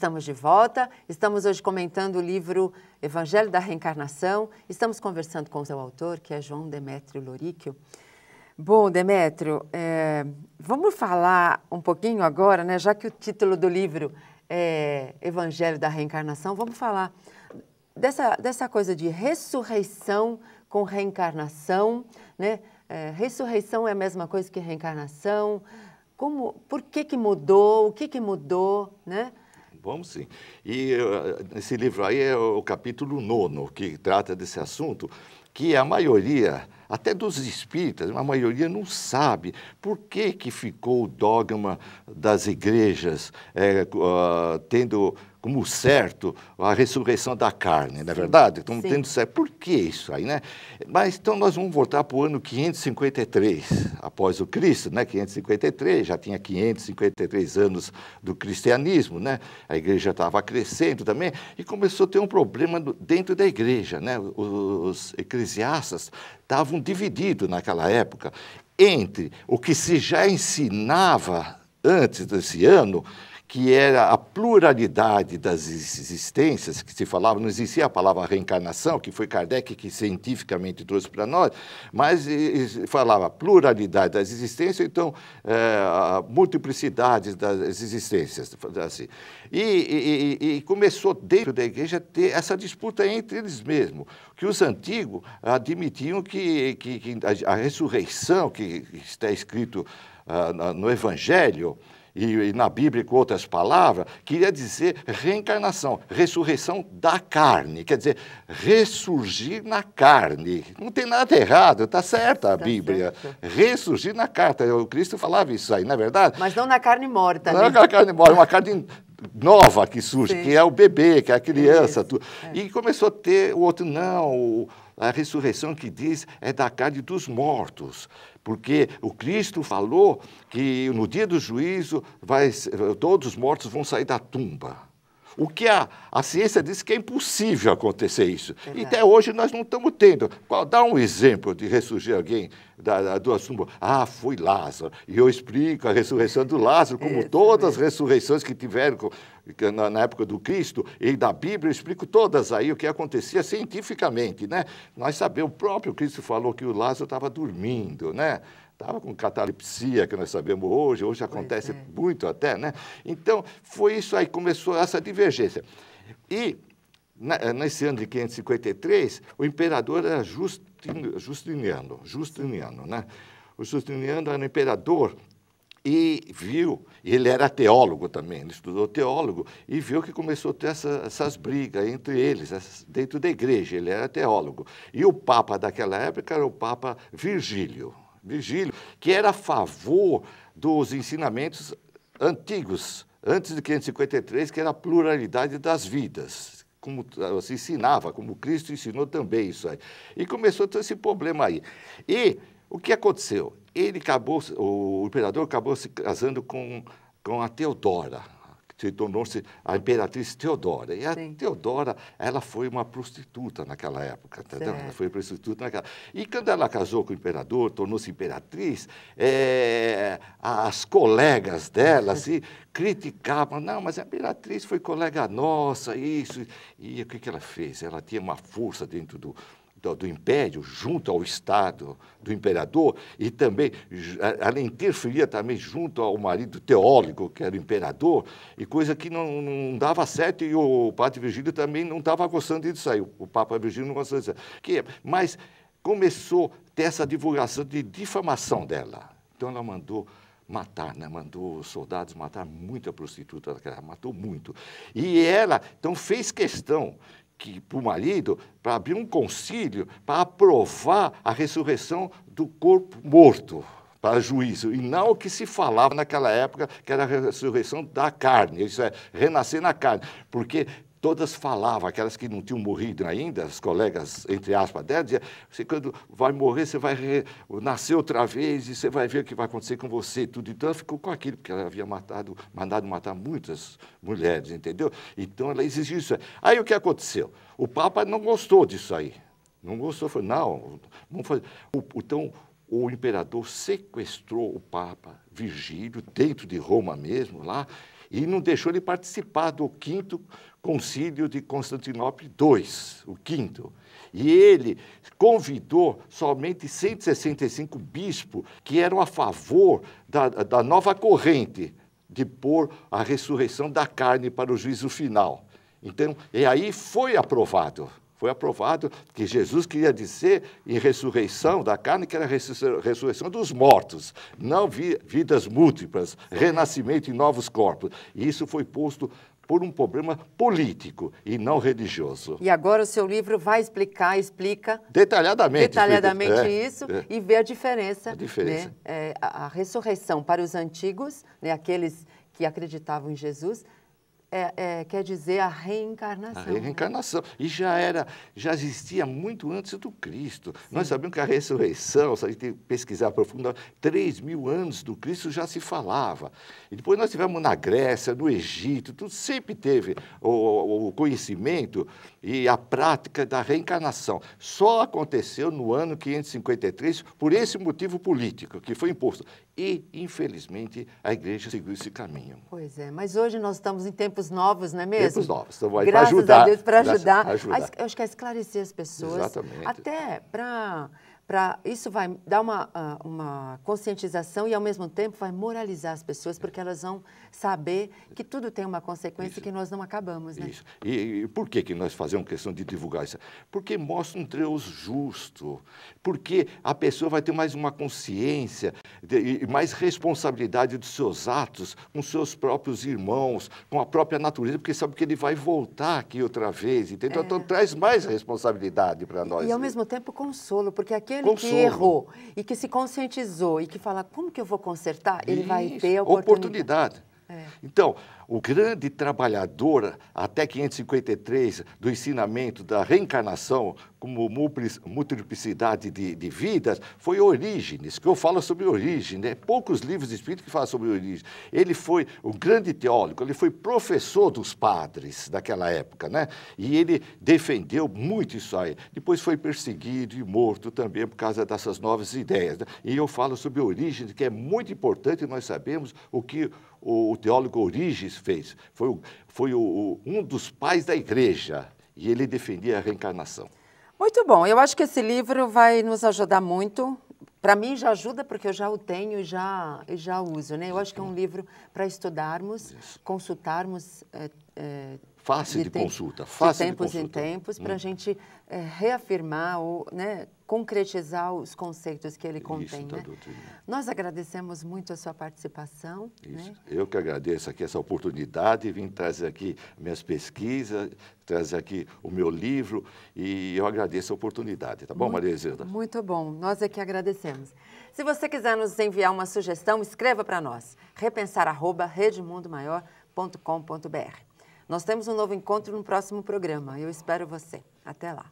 Estamos de volta, estamos hoje comentando o livro Evangelho da Reencarnação, estamos conversando com o seu autor, que é João Demétrio Loríquio. Bom, Demétrio, é, vamos falar um pouquinho agora, né, já que o título do livro é Evangelho da Reencarnação, vamos falar dessa, dessa coisa de ressurreição com reencarnação, né? É, ressurreição é a mesma coisa que reencarnação, como, por que que mudou, o que que mudou, né? Vamos sim. E uh, esse livro aí é o capítulo nono, que trata desse assunto, que a maioria, até dos espíritas, a maioria não sabe por que, que ficou o dogma das igrejas é, uh, tendo como certo a ressurreição da carne, não é verdade? Estamos tendo certo. Por que isso aí, né? Mas então nós vamos voltar para o ano 553 após o Cristo, né? 553, já tinha 553 anos do cristianismo, né? A igreja estava crescendo também e começou a ter um problema dentro da igreja, né? Os eclesiastas estavam divididos naquela época entre o que se já ensinava antes desse ano que era a pluralidade das existências que se falava, não existia a palavra reencarnação, que foi Kardec que cientificamente trouxe para nós, mas falava pluralidade das existências, então é, a multiplicidade das existências. Assim. E, e, e começou dentro da igreja a ter essa disputa entre eles mesmos, que os antigos admitiam que, que, que a, ressurreição que está escrito uh, no Evangelho, e, e na Bíblia com outras palavras, queria dizer reencarnação, ressurreição da carne, quer dizer, ressurgir na carne. Não tem nada errado, está certa a tá Bíblia. Certo. Ressurgir na carne. O Cristo falava isso aí, não é verdade? Mas não na carne morta. Não é né? na carne morta, é uma carne nova que surge, Sim. que é o bebê, que é a criança. Isso, é. E começou a ter o outro, não, a ressurreição que diz é da carne dos mortos. Porque o Cristo falou que no dia do juízo vai, todos os mortos vão sair da tumba o que a, a ciência diz que é impossível acontecer isso. E até então, hoje nós não estamos tendo. Qual, dá um exemplo de ressurgir alguém da, da, do assunto. Ah, foi Lázaro. E eu explico a ressurreição do Lázaro, como é, todas as ressurreições que tiveram na época do Cristo e da Bíblia, eu explico todas aí o que acontecia cientificamente, né? Nós sabemos, o próprio Cristo falou que o Lázaro estava dormindo, né? Estava com catalepsia, que nós sabemos hoje, hoje acontece é. muito até, né? Então, foi isso aí, começou essa divergência. E, na, eh, nesse ano de 553, o imperador era Justin, Justiniano, Justiniano, né? O Justiniano era um imperador e viu, ele era teólogo também, ele estudou teólogo, e viu que começou a ter essa, essas brigas entre eles, dentro da igreja, ele era teólogo. E o Papa daquela época era o Papa Virgílio, Virgílio que era a favor dos ensinamentos antigos, antes de 553, que era a pluralidade das vidas, como eh, se ensinava, como Cristo ensinou também isso aí. E começou a ter esse problema aí. E o que aconteceu? ele acabou, o imperador acabou se casando com, com a Teodora, que tornou-se a imperatriz Teodora. E a Sim. Teodora, ela foi uma prostituta naquela época, entendeu? Certo. Ela foi prostituta naquela. E quando ela casou com o imperador, tornou-se imperatriz, é, as colegas dela se criticavam, não, mas a imperatriz foi colega nossa, isso. E o que, que ela fez? Ela tinha uma força dentro do, do, do, império, junto ao Estado do imperador, e também, além de também junto ao marido teólogo, que era o imperador, e coisa que não, não dava certo, e o padre Virgílio também não estava gostando disso aí, o Papa Virgílio não gostava disso aí. É, mas começou a ter essa divulgação de difamação dela. Então ela mandou matar, né? Mandou soldados matar muita prostituta daquela, matou muito. E ela, então, fez questão para o marido para abrir um concílio para aprovar a ressurreição do corpo morto para juízo, e não o que se falava naquela época, que era a ressurreição da carne, isso é, renascer na carne, porque todas falavam, aquelas que não tinham morrido ainda, as colegas, entre aspas, dela, diziam, você assim, quando vai morrer, você vai re... nascer outra vez e você vai ver o que vai acontecer com você tudo. Então, ela ficou com aquilo, porque ela havia matado, mandado matar muitas mulheres, entendeu? Então, ela exigiu isso. Aí, o que aconteceu? O Papa não gostou disso aí. Não gostou, falou, não, vamos fazer. O, então, o imperador sequestrou o Papa Virgílio, dentro de Roma mesmo, lá, e não deixou ele participar do quinto Concílio de Constantinopla II, o quinto. E ele convidou somente 165 bispos que eram a favor da, da nova corrente de pôr a ressurreição da carne para o juízo final. Então, e aí foi aprovado. Foi aprovado que Jesus queria dizer em ressurreição da carne que era a ressurreição dos mortos, não vidas múltiplas, renascimento em novos corpos. E isso foi posto por um problema político e não religioso. E agora o seu livro vai explicar, explica detalhadamente, detalhadamente explica, é, isso é, e ver a diferença, a, diferença. Né, é, a, a ressurreição para os antigos, né, aqueles que acreditavam em Jesus, é, é, quer dizer a reencarnação. A né? reencarnação. Né? E já era, já existia muito antes do Cristo. Sim. Nós sabemos que a ressurreição, se a gente pesquisar profundamente, 3 mil anos do Cristo já se falava. E depois nós tivemos na Grécia, no Egito, tudo sempre teve o, o conhecimento e a prática da reencarnação. Só aconteceu no ano 553 por esse motivo político que foi imposto. E, infelizmente, a igreja seguiu esse caminho. Pois é, mas hoje nós estamos em tempos novos, não é mesmo? Tempos novos, estamos então aí para ajudar. Graças a Deus, para ajudar. ajudar. A, acho que é esclarecer as pessoas. Exatamente. Até para para isso vai dar uma, ah, uma conscientização e ao mesmo tempo vai moralizar as pessoas porque elas vão saber que tudo tem uma consequência isso. e que nós não acabamos, né? Isso. E, e, por que que nós fazemos questão de divulgar isso? Porque mostra um Deus justo, porque a pessoa vai ter mais uma consciência de, e mais responsabilidade dos seus atos com seus próprios irmãos, com a própria natureza, porque sabe que ele vai voltar aqui outra vez, entendeu? Então, é. Então traz mais responsabilidade para nós. E ao mesmo tempo consolo, porque aqui que errou e que se conscientizou e que fala como que eu vou consertar, ele vai ter a oportunidade. oportunidade. É. Então, o grande trabalhador, até 553, do ensinamento da reencarnação como multiplicidade de, de vidas, foi Orígenes, que eu falo sobre origem, Né? Poucos livros de espírito que falam sobre origem. Ele foi um grande teólogo, ele foi professor dos padres daquela época, né? e ele defendeu muito isso aí. Depois foi perseguido e morto também por causa dessas novas ideias. Né? E eu falo sobre origem, que é muito importante nós sabemos o que o teólogo Origens fez. Foi, o, foi o, um dos pais da igreja e ele defendia a reencarnação. Muito bom. Eu acho que esse livro vai nos ajudar muito. Para mim já ajuda porque eu já o tenho e já e já uso, né? Eu acho que é um livro para estudarmos, consultarmos é, é, Fácil de, de consulta, fácil de tempos de em tempos, para a hum. gente é, reafirmar ou né, concretizar os conceitos que ele Isso, contém. Tá né? Nós agradecemos muito a sua participação. Né? Eu que agradeço aqui essa oportunidade, vim trazer aqui minhas pesquisas, trazer aqui o meu livro e eu agradeço a oportunidade, tá bom, muito, Maria Isilda? Muito bom, nós é que agradecemos. Se você quiser nos enviar uma sugestão, escreva para nós, repensar.redemundomaior.com.br. Nós temos um novo encontro no próximo programa. Eu espero você. Até lá.